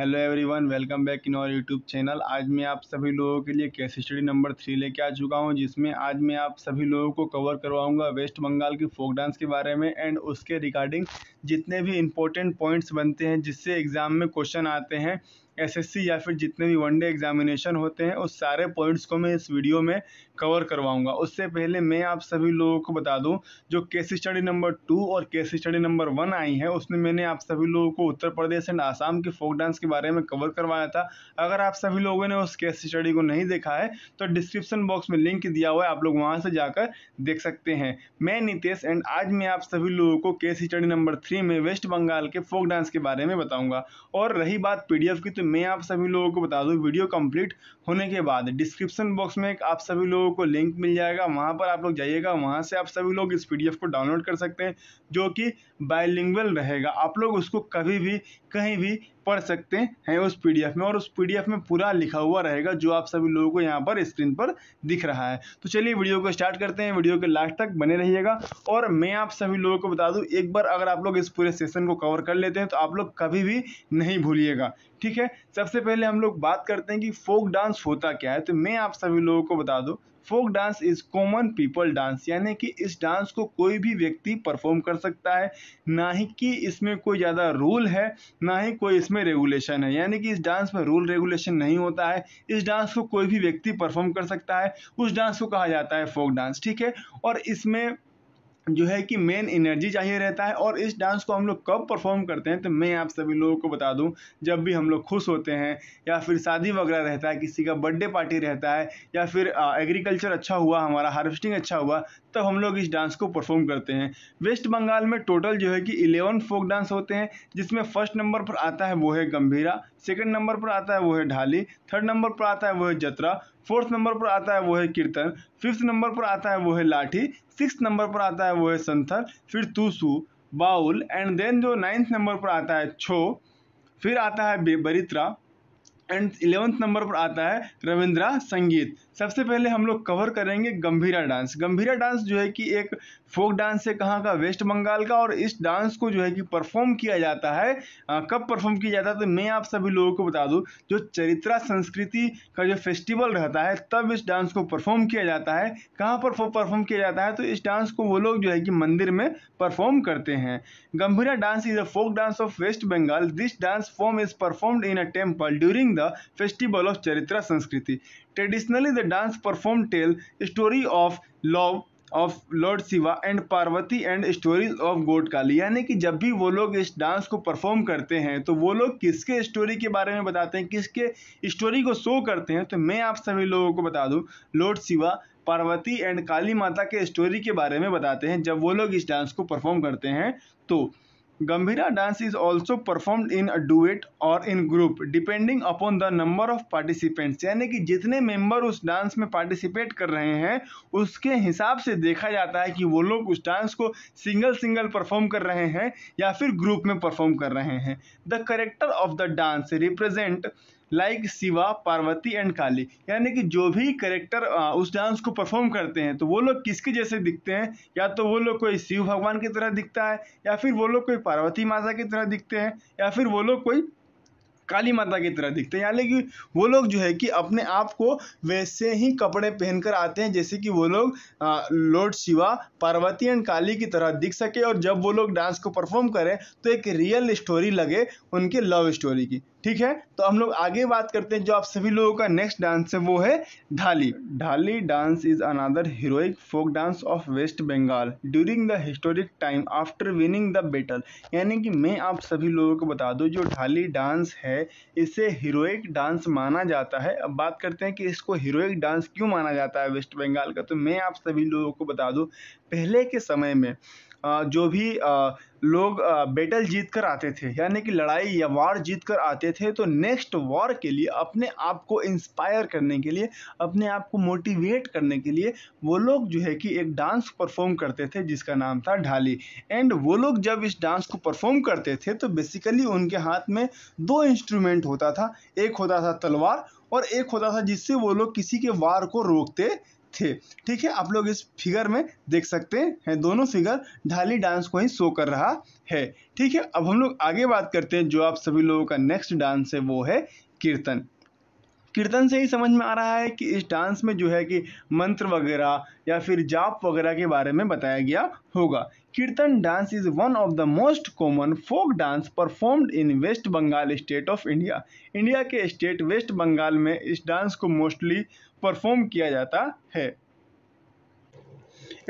Hello everyone welcome back in our YouTube channel आज मैं आप सभी लोगों के लिए केस स्टडी नंबर थ्री लेके आ चुका हूं जिसमें आज मैं आप सभी लोगों को कवर करवाऊंगा वेस्ट बंगाल की फोक डांस के बारे में एंड उसके रिगार्डिंग जितने भी इम्पोर्टेंट पॉइंट्स बनते हैं जिससे एग्ज़ाम में क्वेश्चन आते हैं एसएससी या फिर जितने भी वनडे एग्जामिनेशन होते हैं उस सारे पॉइंट्स को मैं इस वीडियो में कवर करवाऊंगा उससे पहले मैं आप सभी लोगों को बता दूं जो केस स्टडी नंबर टू और केस स्टडी नंबर वन आई है उसमें मैंने आप सभी लोगों को उत्तर प्रदेश एंड आसाम के फोक डांस के बारे में कवर करवाया था अगर आप सभी लोगों ने उस केस स्टडी को नहीं देखा है तो डिस्क्रिप्शन बॉक्स में लिंक दिया हुआ है आप लोग वहाँ से जाकर देख सकते हैं मैं नितेश एंड आज मैं आप सभी लोगों को केस स्टडी नंबर थ्री में वेस्ट बंगाल के फोक डांस के बारे में बताऊँगा और रही बात पी की तो मैं आप सभी लोगों को बता दूँ वीडियो कंप्लीट होने के बाद डिस्क्रिप्शन बॉक्स में आप सभी लोगों को लिंक मिल जाएगा वहाँ पर आप लोग जाइएगा वहाँ से आप सभी लोग इस पीडीएफ को डाउनलोड कर सकते हैं जो कि बायलिंगुअल रहेगा आप लोग उसको कभी भी कहीं भी पढ़ सकते हैं उस पी में और उस पी में पूरा लिखा हुआ रहेगा जो आप सभी लोगों को यहाँ पर स्क्रीन पर दिख रहा है तो चलिए वीडियो को स्टार्ट करते हैं वीडियो के लास्ट तक बने रहिएगा और मैं आप सभी लोगों को बता दूँ एक बार अगर आप लोग इस पूरे सेशन को कवर कर लेते हैं तो आप लोग कभी भी नहीं भूलिएगा ठीक है सबसे पहले हम लोग बात करते हैं कि फोक डांस होता क्या है तो मैं आप सभी लोगों को बता दूँ folk dance is common people dance यानी कि इस डांस को कोई भी व्यक्ति परफॉर्म कर सकता है ना ही कि इसमें कोई ज़्यादा रूल है ना ही कोई इसमें रेगुलेशन है यानी कि इस डांस में रूल रेगुलेशन नहीं होता है इस डांस को कोई भी व्यक्ति परफॉर्म कर सकता है उस डांस को कहा जाता है फोक डांस ठीक है और इसमें जो है कि मेन एनर्जी चाहिए रहता है और इस डांस को हम लोग कब परफॉर्म करते हैं तो मैं आप सभी लोगों को बता दूं जब भी हम लोग खुश होते हैं या फिर शादी वगैरह रहता है किसी का बर्थडे पार्टी रहता है या फिर एग्रीकल्चर अच्छा हुआ हमारा हार्वेस्टिंग अच्छा हुआ तब तो हम लोग इस डांस को परफॉर्म करते हैं वेस्ट बंगाल में टोटल जो है कि इलेवन फोक डांस होते हैं जिसमें फर्स्ट नंबर पर आता है वो है गंभीरा सेकेंड नंबर पर आता है वो है ढाली थर्ड नंबर पर आता है वो है जतरा फोर्थ नंबर पर आता है वो है कीर्तन फिफ्थ नंबर पर आता है वो है लाठी सिक्स नंबर पर आता है वो है संथर फिर तूसु बाउल एंड देन जो नाइन्थ नंबर पर आता है छो फिर आता है बरित्रा एंड इलेवंथ नंबर पर आता है रविंद्रा संगीत सबसे पहले हम लोग कवर करेंगे गंभीरा डांस गंभीरा डांस जो है कि एक फोक डांस है कहाँ का वेस्ट बंगाल का और इस डांस को जो है कि परफॉर्म किया जाता है आ, कब परफॉर्म किया जाता है तो मैं आप सभी लोगों को बता दूँ जो चरित्रा संस्कृति का जो फेस्टिवल रहता है तब इस डांस को परफॉर्म किया जाता है कहाँ पर परफॉर्म किया जाता है तो इस डांस को वो लोग जो है कि मंदिर में परफॉर्म करते हैं Gambhira dance is a folk dance of West Bengal this dance form is performed in a temple during the the festival of Charitra Sanskriti. Traditionally, the dance perform tell story of love of lord Shiva and Parvati and stories of god Kali यानी कि जब भी वो लोग इस dance को perform करते हैं तो वो लोग किसके स्टोरी के बारे में बताते हैं किसके स्टोरी को शो करते हैं तो मैं आप सभी लोगों को बता दूं लॉर्ड शिवा पार्वती एंड काली माता के स्टोरी के बारे में बताते हैं जब वो लोग इस डांस को परफॉर्म करते हैं तो Gambhira dance is also perform in a duet और in group depending upon the number of participants यानी कि जितने मेंबर उस डांस में पार्टिसिपेट कर रहे हैं उसके हिसाब से देखा जाता है कि वो लोग उस डांस को सिंगल सिंगल परफॉर्म कर रहे हैं या फिर ग्रुप में परफॉर्म कर रहे हैं the character of the dance represent like Shiva Parvati and Kali यानी कि जो भी करेक्टर उस डांस को परफॉर्म करते हैं तो वो लोग किसके जैसे दिखते हैं या तो वो लोग कोई शिव भगवान की तरह दिखता है या फिर वो लोग कोई पार्वती माता की तरह दिखते हैं या फिर वो लोग कोई काली माता की तरह दिखते हैं यानी कि वो लोग जो है कि अपने आप को वैसे ही कपड़े पहनकर आते हैं जैसे कि वो लोग लॉर्ड शिवा पार्वती एंड काली की तरह दिख सके और जब वो लोग डांस को परफॉर्म करें तो एक रियल स्टोरी लगे उनके लव स्टोरी की ठीक है तो हम लोग आगे बात करते हैं जो आप सभी लोगों का नेक्स्ट डांस है वो है Dhali Dhali dance is another heroic folk dance of West Bengal during the historic time after winning the battle यानी कि मैं आप सभी लोगों को बता दूं जो ढाली डांस है इसे हीरोइक डांस माना जाता है अब बात करते हैं कि इसको हीरोइक डांस क्यों माना जाता है वेस्ट बंगाल का तो मैं आप सभी लोगों को बता दूँ पहले के समय में जो भी लोग बैटल जीत कर आते थे यानी कि लड़ाई या वार जीत कर आते थे तो नेक्स्ट वॉर के लिए अपने आप को इंस्पायर करने के लिए अपने आप को मोटिवेट करने के लिए वो लोग जो है कि एक डांस परफॉर्म करते थे जिसका नाम था ढाली एंड वो लोग जब इस डांस को परफॉर्म करते थे तो बेसिकली उनके हाथ में दो इंस्ट्रूमेंट होता था एक होता था तलवार और एक होता था जिससे वो लोग किसी के वार को रोकते थे ठीक है आप लोग इस फिगर में देख सकते हैं दोनों फिगर ढाली डांस को ही शो कर रहा है ठीक है अब हम लोग आगे बात करते हैं जो आप सभी लोगों का नेक्स्ट डांस है वो है कीर्तन कीर्तन से ही समझ में आ रहा है कि इस डांस में जो है कि मंत्र वगैरह या फिर जाप वगैरह के बारे में बताया गया होगा kirtan dance is one of the most common folk dance performed in West Bengal state of India India के स्टेट वेस्ट बंगाल में इस डांस को मोस्टली परफॉर्म किया जाता है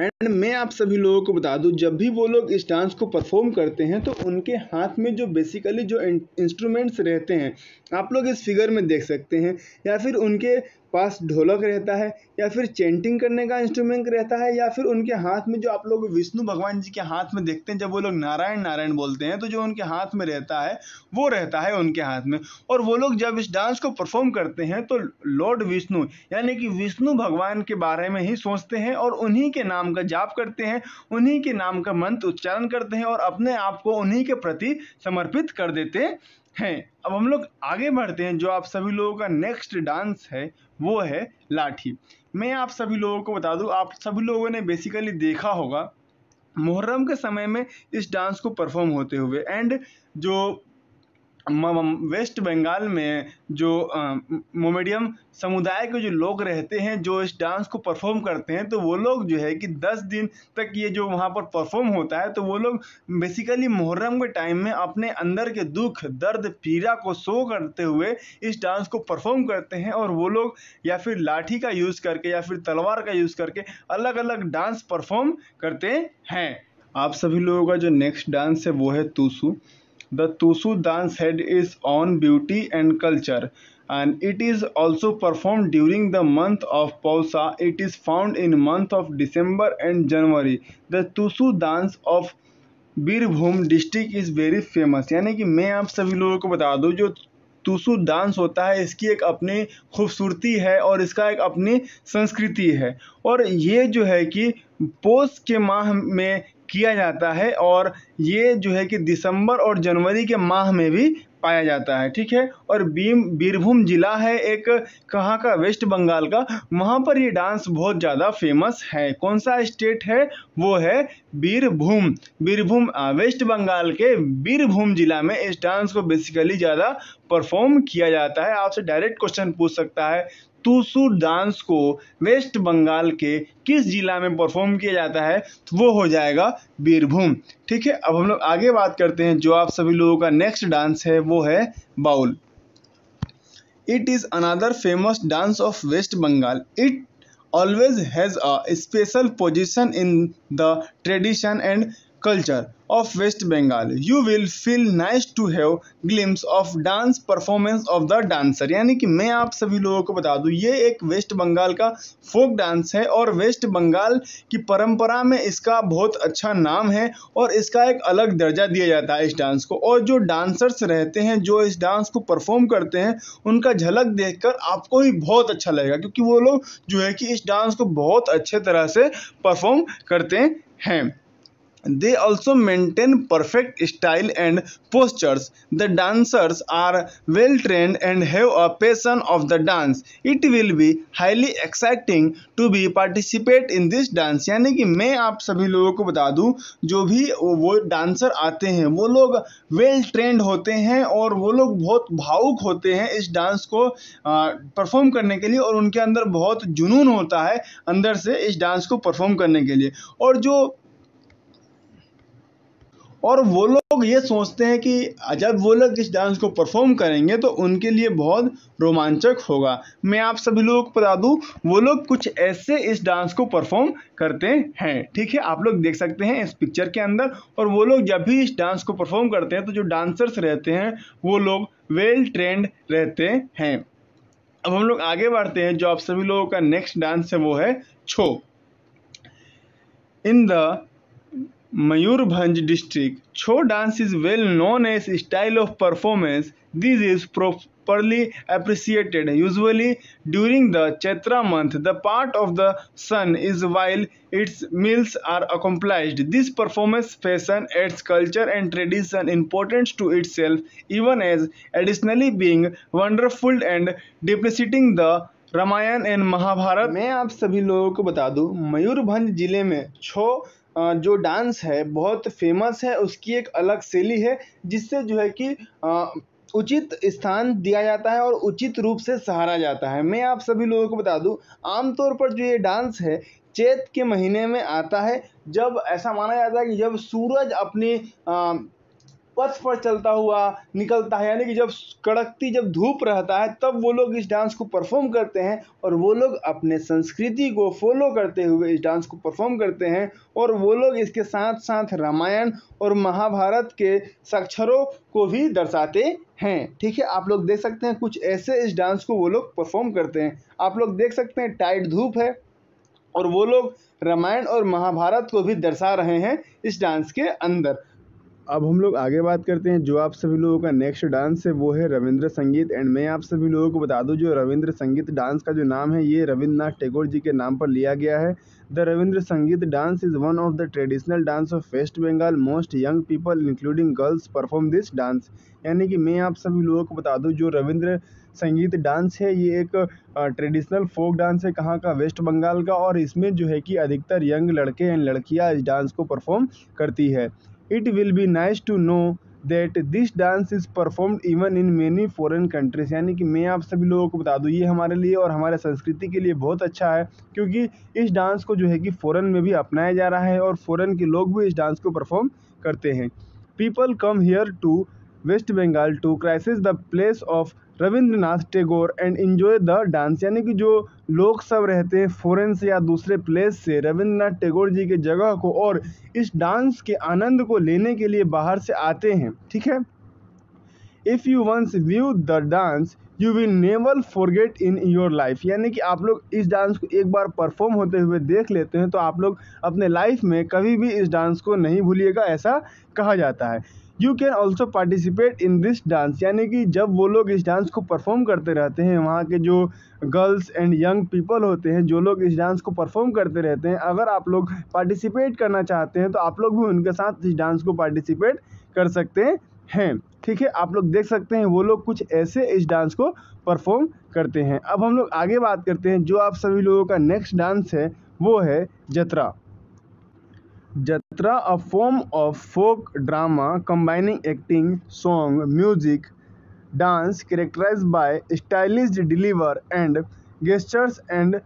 एंड मैं आप सभी लोगों को बता दूं जब भी वो लोग इस डांस को परफॉर्म करते हैं तो उनके हाथ में जो बेसिकली जो इंस्ट्रूमेंट्स रहते हैं आप लोग इस फिगर में देख सकते हैं या फिर उनके पास ढोलक रहता है या फिर चेंटिंग करने का इंस्ट्रूमेंट रहता है या फिर उनके हाथ में जो आप लोग विष्णु भगवान जी के हाथ में देखते हैं जब वो लोग नारायण नारायण बोलते हैं तो जो उनके हाथ में रहता है वो रहता है उनके हाथ में और वो लोग जब इस डांस को परफॉर्म करते हैं तो लॉर्ड विष्णु यानी कि विष्णु भगवान के बारे में ही सोचते हैं और उन्हीं के नाम का जाप करते हैं उन्हीं के नाम का मंत्र उच्चारण करते हैं और अपने आप को उन्हीं के प्रति समर्पित कर देते हैं अब हम लोग आगे बढ़ते हैं जो आप सभी लोगों का नेक्स्ट डांस है वो है लाठी मैं आप सभी लोगों को बता दूं आप सभी लोगों ने बेसिकली देखा होगा मुहर्रम के समय में इस डांस को परफॉर्म होते हुए एंड जो वेस्ट बंगाल में जो मोमेडियम समुदाय के जो लोग रहते हैं जो इस डांस को परफॉर्म करते हैं तो वो लोग जो है कि दस दिन तक ये जो वहाँ पर परफॉर्म होता है तो वो लोग बेसिकली मुहर्रम के टाइम में अपने अंदर के दुख दर्द पीड़ा को शो करते हुए इस डांस को परफॉर्म करते हैं और वो लोग या फिर लाठी का यूज़ करके या फिर तलवार का यूज़ करके अलग अलग डांस परफॉर्म करते हैं आप सभी लोगों का जो नेक्स्ट डांस है वो है Tusu the Tusu dance head is on beauty and culture and it is also perform during the month of Pausha it is found in month of December and January the Tusu dance of Birbhum district is very famous यानी कि मैं आप सभी लोगों को बता दूँ जो तुसु डांस होता है इसकी एक अपनी खूबसूरती है और इसका एक अपनी संस्कृति है और ये जो है कि पोष के माह में किया जाता है और ये जो है कि दिसंबर और जनवरी के माह में भी पाया जाता है ठीक है और बीम बीरभूम जिला है एक कहाँ का वेस्ट बंगाल का वहाँ पर ये डांस बहुत ज़्यादा फेमस है कौन सा स्टेट है वो है बीरभूम बीरभूम वेस्ट बंगाल के बीरभूम जिला में इस डांस को बेसिकली ज़्यादा परफॉर्म किया जाता है आपसे डायरेक्ट क्वेश्चन पूछ सकता है तुसू डांस को वेस्ट बंगाल के किस जिला में परफॉर्म किया जाता है तो वो हो जाएगा बीरभूम ठीक है अब हम लोग आगे बात करते हैं जो आप सभी लोगों का नेक्स्ट डांस है वो है Baul it is another famous dance of West Bengal it always has a special position in the tradition and culture of West Bengal. You will feel nice to have glimpse of dance performance of the dancer. यानी कि मैं आप सभी लोगों को बता दूँ ये एक वेस्ट बंगाल का फोक डांस है और वेस्ट बंगाल की परंपरा में इसका बहुत अच्छा नाम है और इसका एक अलग दर्जा दिया जाता है इस डांस को और जो डांसर्स रहते हैं जो इस डांस को परफॉर्म करते हैं उनका झलक देखकर आपको ही बहुत अच्छा लगेगा क्योंकि वो लोग जो है कि इस डांस को बहुत अच्छे तरह से परफॉर्म करते हैं They also maintain perfect style and postures. The dancers are well trained and have a passion of the dance. It will be highly exciting to be participate in this dance. यानी कि मैं आप सभी लोगों को बता दूं जो भी वो डांसर आते हैं वो लोग वेल ट्रेंड होते हैं और वो लोग बहुत भावुक होते हैं इस डांस को परफॉर्म करने के लिए और उनके अंदर बहुत जुनून होता है अंदर से इस डांस को परफॉर्म करने के लिए और जो और वो लोग ये सोचते हैं कि जब वो लोग इस डांस को परफॉर्म करेंगे तो उनके लिए बहुत रोमांचक होगा मैं आप सभी लोगों को बता दूँ वो लोग कुछ ऐसे इस डांस को परफॉर्म करते हैं ठीक है आप लोग देख सकते हैं इस पिक्चर के अंदर और वो लोग जब भी इस डांस को परफॉर्म करते हैं तो जो डांसर्स रहते हैं वो लोग वेल ट्रेंड रहते हैं अब हम लोग आगे बढ़ते हैं जो आप सभी लोगों का नेक्स्ट डांस है वो है Chhau in the Mayurbhanj district Chhau dance is well known as style of performance this is properly appreciated usually during the Chaitra month the part of the sun is while its mills are accompanied this performance fashion its culture and tradition importance to its self even as additionally being wonderful and depicting the Ramayana and Mahabharata मैं आप सभी लोगों को बता दूं मयूरभंज जिले में छो जो डांस है बहुत फेमस है उसकी एक अलग शैली है जिससे जो है कि उचित स्थान दिया जाता है और उचित रूप से सहारा जाता है मैं आप सभी लोगों को बता दूं आमतौर पर जो ये डांस है चैत के महीने में आता है जब ऐसा माना जाता है कि जब सूरज अपनी पथ पर चलता हुआ निकलता है यानी कि जब कड़कती जब धूप रहता है तब वो लोग इस डांस को परफॉर्म करते हैं और वो लोग अपने संस्कृति को फॉलो करते हुए इस डांस को परफॉर्म करते हैं और वो लोग इसके साथ साथ रामायण और महाभारत के साक्षरों को भी दर्शाते हैं ठीक है आप लोग देख सकते हैं कुछ ऐसे इस डांस को वो लोग परफॉर्म करते हैं आप लोग देख सकते हैं टाइट धूप है और वो लोग रामायण और महाभारत को भी दर्शा रहे हैं इस डांस के अंदर अब हम लोग आगे बात करते हैं जो आप सभी लोगों का नेक्स्ट डांस है वो है रविंद्र संगीत एंड मैं आप सभी लोगों को बता दूं जो रविंद्र संगीत डांस का जो नाम है ये रविंद्रनाथ टैगोर जी के नाम पर लिया गया है the Rabindra Sangeet dance is one of the traditional dance of West Bengal most young people including girls perform this dance यानी कि मैं आप सभी लोगों को बता दूँ जो रविंद्र संगीत डांस है ये एक ट्रेडिशनल फोक डांस है कहाँ का वेस्ट बंगाल का और इसमें जो है कि अधिकतर यंग लड़के एंड लड़कियाँ इस डांस को परफॉर्म करती है it will be nice to know that this dance is perform even in many foreign countries यानी कि मैं आप सभी लोगों को बता दूँ ये हमारे लिए और हमारे संस्कृति के लिए बहुत अच्छा है क्योंकि इस डांस को जो है कि फ़ॉरन में भी अपनाया जा रहा है और फ़ॉरन के लोग भी इस डांस को परफॉर्म करते हैं people come here to West Bengal to crisis the place of Rabindranath Tagore and enjoy the dance यानी कि जो लोग सब रहते हैं फॉरेन से या दूसरे प्लेस से रविंद्रनाथ टैगोर जी के जगह को और इस डांस के आनंद को लेने के लिए बाहर से आते हैं ठीक है if you once view the dance you will never forget in your life यानी कि आप लोग इस डांस को एक बार परफॉर्म होते हुए देख लेते हैं तो आप लोग अपने लाइफ में कभी भी इस डांस को नहीं भूलिएगा ऐसा कहा जाता है you can also participate in this dance यानी कि जब वो लोग इस डांस को परफॉर्म करते रहते हैं वहाँ के जो गर्ल्स एंड यंग पीपल होते हैं जो लोग इस डांस को परफॉर्म करते रहते हैं अगर आप लोग पार्टिसिपेट करना चाहते हैं तो आप लोग भी उनके साथ इस डांस को पार्टिसिपेट कर सकते हैं ठीक है आप लोग देख सकते हैं वो लोग कुछ ऐसे इस डांस को परफॉर्म करते हैं अब हम लोग आगे बात करते हैं जो आप सभी लोगों का नेक्स्ट डांस है वो है Jatra Jatra a form of folk drama combining acting song music dance characterize by stylish deliver and gestures and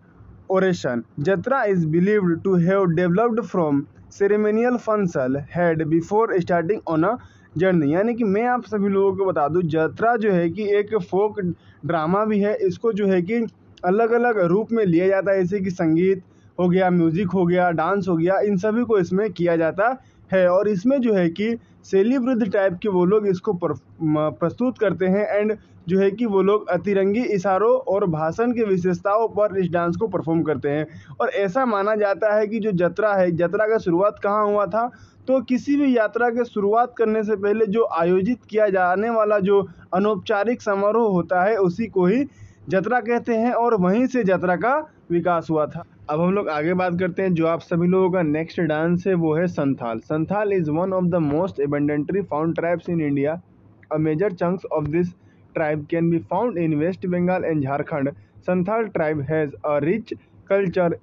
oration Jatra is believed to have developed from ceremonial function had before starting on a journey यानी कि मैं आप सभी लोगों को बता दूं जत्रा जो है कि एक फोक ड्रामा भी है इसको जो है कि अलग अलग रूप में लिया जाता है जैसे कि संगीत हो गया म्यूज़िक हो गया डांस हो गया इन सभी को इसमें किया जाता है और इसमें जो है कि शैलीवृद्ध टाइप के वो लोग इसको प्रस्तुत करते हैं एंड जो है कि वो लोग अतिरंगी इशारों और भाषण की विशेषताओं पर इस डांस को परफॉर्म करते हैं और ऐसा माना जाता है कि जो जतरा है जतरा का शुरुआत कहाँ हुआ था तो किसी भी यात्रा के शुरुआत करने से पहले जो आयोजित किया जाने वाला जो अनौपचारिक समारोह होता है उसी को ही जतरा कहते हैं और वहीं से जतरा का विकास हुआ था अब हम लोग आगे बात करते हैं जो आप सभी लोगों का नेक्स्ट डांस है वो है Santhal Santhal is one of the most abundantly found tribes in India a major chunks of this tribe can be found in West Bengal and Jharkhand Santhal tribe has a rich culture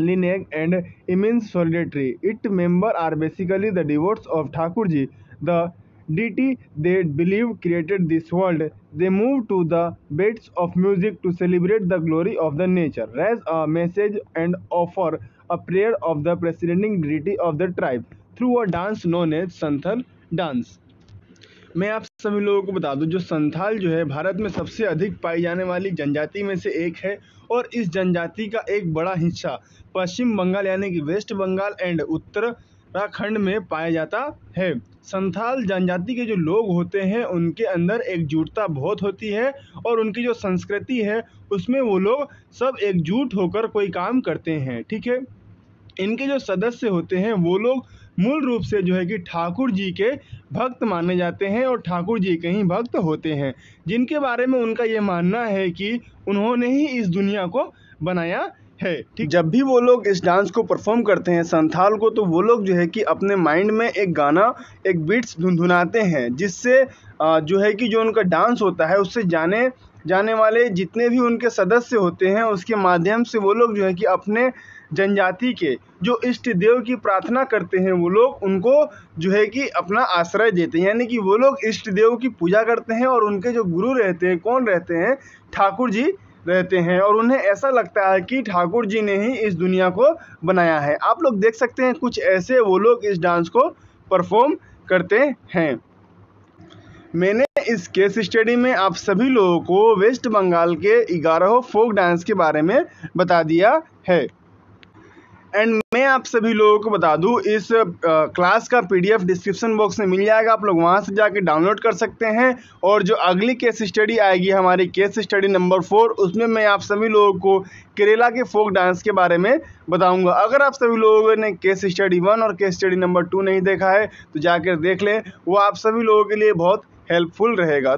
lineage and immense solidarity it member are basically the devotees of Thakur ji the deity they believe created this world they move to the beats of music to celebrate the glory of the nature raise a message and offer a prayer of the presiding deity of the tribe through a dance known as Santhal dance मैं आप सभी लोगों को बता दूं जो संथाल जो है भारत में सबसे अधिक पाई जाने वाली जनजाति में से एक है और इस जनजाति का एक बड़ा हिस्सा पश्चिम बंगाल यानी कि वेस्ट बंगाल एंड उत्तर उत्तराखंड में पाया जाता है संथाल जनजाति के जो लोग होते हैं उनके अंदर एकजुटता बहुत होती है और उनकी जो संस्कृति है उसमें वो लोग सब एकजुट होकर कोई काम करते हैं ठीक है इनके जो सदस्य होते हैं वो लोग मूल रूप से जो है कि ठाकुर जी के भक्त माने जाते हैं और ठाकुर जी के ही भक्त होते हैं जिनके बारे में उनका ये मानना है कि उन्होंने ही इस दुनिया को बनाया है ठीक जब भी वो लोग इस डांस को परफॉर्म करते हैं संथाल को तो वो लोग जो है कि अपने माइंड में एक गाना एक बीट्स धुनधुनाते हैं जिससे जो है कि जो उनका डांस होता है उससे जाने जाने वाले जितने भी उनके सदस्य होते हैं उसके माध्यम से वो लोग जो है कि अपने जनजाति के जो इष्ट देव की प्रार्थना करते हैं वो लोग उनको जो है कि अपना आश्रय देते हैं यानी कि वो लोग इष्ट देव की पूजा करते हैं और उनके जो गुरु रहते हैं कौन रहते हैं ठाकुर जी रहते हैं और उन्हें ऐसा लगता है कि ठाकुर जी ने ही इस दुनिया को बनाया है आप लोग देख सकते हैं कुछ ऐसे वो लोग इस डांस को परफॉर्म करते हैं मैंने इस केस स्टडी में आप सभी लोगों को वेस्ट बंगाल के ग्यारह फोक डांस के बारे में बता दिया है एंड मैं आप सभी लोगों को बता दूं इस क्लास का पीडीएफ डिस्क्रिप्शन बॉक्स में मिल जाएगा आप लोग वहां से जाके डाउनलोड कर सकते हैं और जो अगली केस स्टडी आएगी हमारी केस स्टडी नंबर फोर उसमें मैं आप सभी लोगों को केरला के फोक डांस के बारे में बताऊंगा अगर आप सभी लोगों ने केस स्टडी वन और केस स्टडी नंबर टू नहीं देखा है तो जाकर देख लें वो आप सभी लोगों के लिए बहुत हेल्पफुल रहेगा